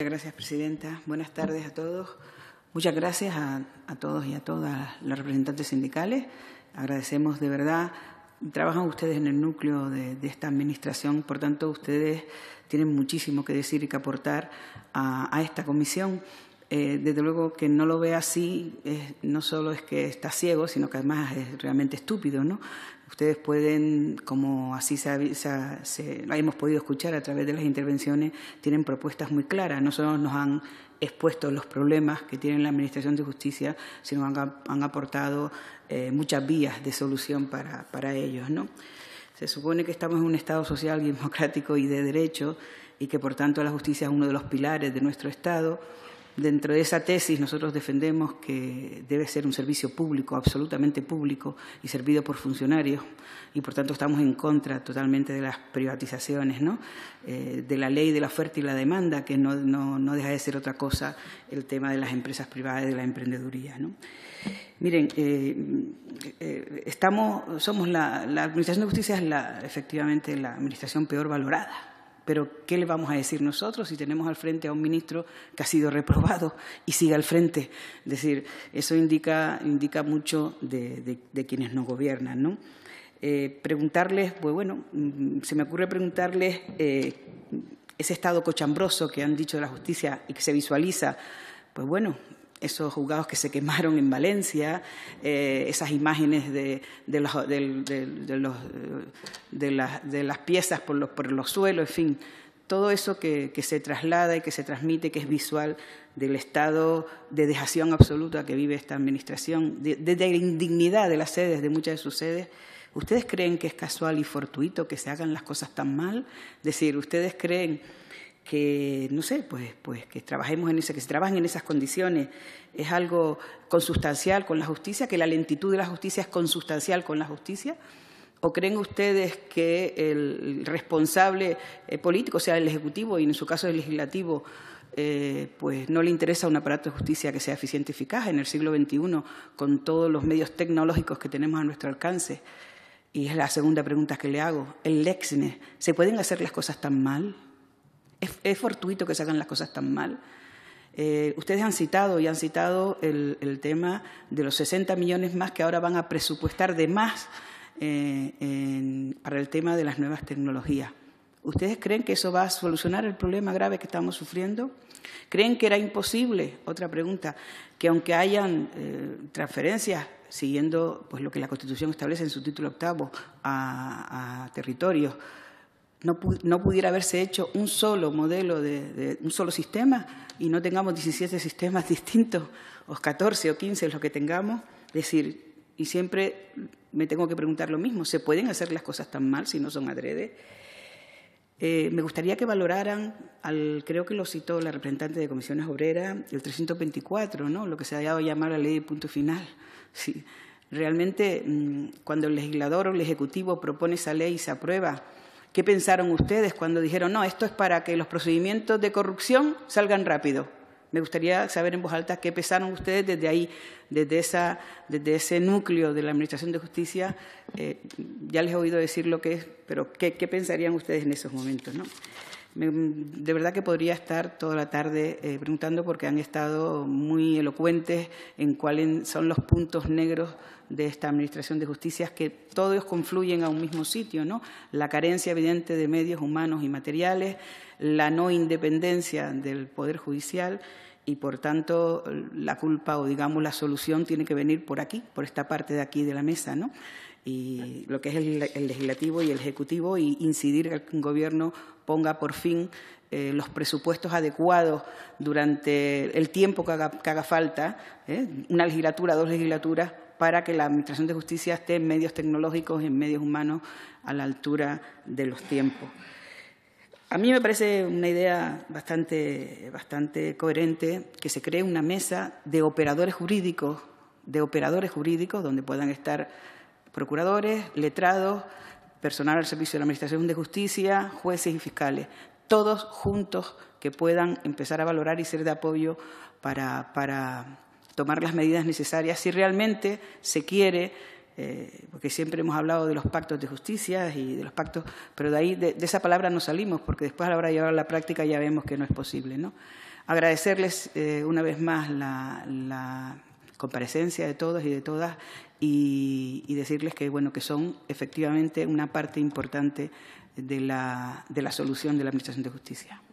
Gracias, Presidenta. Buenas tardes a todos. Muchas gracias a, todos y a todas las representantes sindicales. Agradecemos de verdad. Trabajan ustedes en el núcleo de, esta Administración, por tanto, ustedes tienen muchísimo que decir y que aportar a esta comisión. Eh, desde luego que no lo ve así, no solo es que está ciego, sino que además es realmente estúpido, ¿no? Ustedes pueden, como así hemos podido escuchar a través de las intervenciones, tienen propuestas muy claras. No solo nos han expuesto los problemas que tiene la Administración de Justicia, sino han, han aportado eh, muchas vías de solución para, ellos. ¿no? Se supone que estamos en un Estado social, democrático y de derecho y que, por tanto, la justicia es uno de los pilares de nuestro Estado Dentro de esa tesis nosotros defendemos que debe ser un servicio público, absolutamente público y servido por funcionarios y por tanto estamos en contra totalmente de las privatizaciones, ¿no? Eh, de la ley de la oferta y la demanda, que no, deja de ser otra cosa el tema de las empresas privadas y de la emprendeduría. Miren, eh, eh, estamos, somos la, la Administración de Justicia es la, efectivamente la administración peor valorada pero ¿qué le vamos a decir nosotros si tenemos al frente a un ministro que ha sido reprobado y sigue al frente? Es decir, eso indica, indica mucho de, quienes nos gobiernan. ¿no? Eh, preguntarles, pues bueno, mm, se me ocurre preguntarles eh, ese estado cochambroso que han dicho de la justicia y que se visualiza, pues bueno, esos juzgados que se quemaron en Valencia, eh, esas imágenes de, las, piezas por los, por los suelos, en fin, todo eso que, se traslada y que se transmite, que es visual del estado de dejación absoluta que vive esta administración, de, de, la indignidad de las sedes, de muchas de sus sedes. ¿Ustedes creen que es casual y fortuito que se hagan las cosas tan mal? Es decir, ¿ustedes creen que, no sé, pues, pues que trabajemos en ese, que se trabajen en esas condiciones. Es algo consustancial con la justicia, que la lentitud de la justicia es consustancial con la justicia. ¿O creen ustedes que el responsable eh, político, sea el Ejecutivo y en su caso el Legislativo, eh, pues no le interesa un aparato de justicia que sea eficiente y eficaz en el siglo XXI con todos los medios tecnológicos que tenemos a nuestro alcance? Y es la segunda pregunta que le hago. El Lexne, ¿se pueden hacer las cosas tan mal? es fortuito que se hagan las cosas tan mal. Eh, ustedes han citado y han citado el, tema de los 60 millones más que ahora van a presupuestar de más eh, para el tema de las nuevas tecnologías. ¿Ustedes creen que eso va a solucionar el problema grave que estamos sufriendo? ¿Creen que era imposible, otra pregunta, que aunque hayan eh, transferencias siguiendo pues, lo que la Constitución establece en su título octavo a territorios, no, pudiera haberse hecho un solo modelo de, un solo sistema y no tengamos 17 sistemas distintos, o 14 o 15, los que tengamos, decir, y siempre me tengo que preguntar lo mismo, ¿se pueden hacer las cosas tan mal si no son adrede? Eh, me gustaría que valoraran, al, creo que lo citó la representante de Comisiones Obreras, el 324, ¿no? lo que se ha dado a llamar la ley de punto final. Sí. Realmente, mm, cuando el legislador o el ejecutivo propone esa ley y se aprueba, ¿Qué pensaron ustedes cuando dijeron, no, esto es para que los procedimientos de corrupción salgan rápido? Me gustaría saber en voz alta qué pensaron ustedes desde ahí, desde, ese núcleo de la Administración de Justicia. Eh, ya les he oído decir lo que es, pero ¿qué, qué pensarían ustedes en esos momentos? ¿no? de verdad que podría estar toda la tarde eh, preguntando porque han estado muy elocuentes en cuáles son los puntos negros de esta Administración de Justicia, que todos confluyen a un mismo sitio, ¿no? La carencia evidente de medios humanos y materiales, la no independencia del Poder Judicial y, por tanto, la culpa o, digamos, la solución tiene que venir por aquí, por esta parte de aquí de la mesa, ¿no? y lo que es el, legislativo y el ejecutivo y incidir que un gobierno ponga por fin eh, los presupuestos adecuados durante el tiempo que haga, que haga falta, ¿eh? una legislatura, dos legislaturas, para que la Administración de Justicia esté en medios tecnológicos y en medios humanos a la altura de los tiempos. A mí me parece una idea bastante, bastante coherente que se cree una mesa de operadores jurídicos, de operadores jurídicos donde puedan estar procuradores, letrados, personal al servicio de la Administración de Justicia, jueces y fiscales, todos juntos que puedan empezar a valorar y ser de apoyo para, para tomar las medidas necesarias si realmente se quiere eh, porque siempre hemos hablado de los pactos de justicia y de los pactos, pero de ahí, de, esa palabra no salimos, porque después a la hora de llevar a la práctica ya vemos que no es posible. ¿no? Agradecerles eh, una vez más la, comparecencia de todos y de todas y, decirles que, bueno, que son efectivamente una parte importante de la, de la solución de la Administración de Justicia.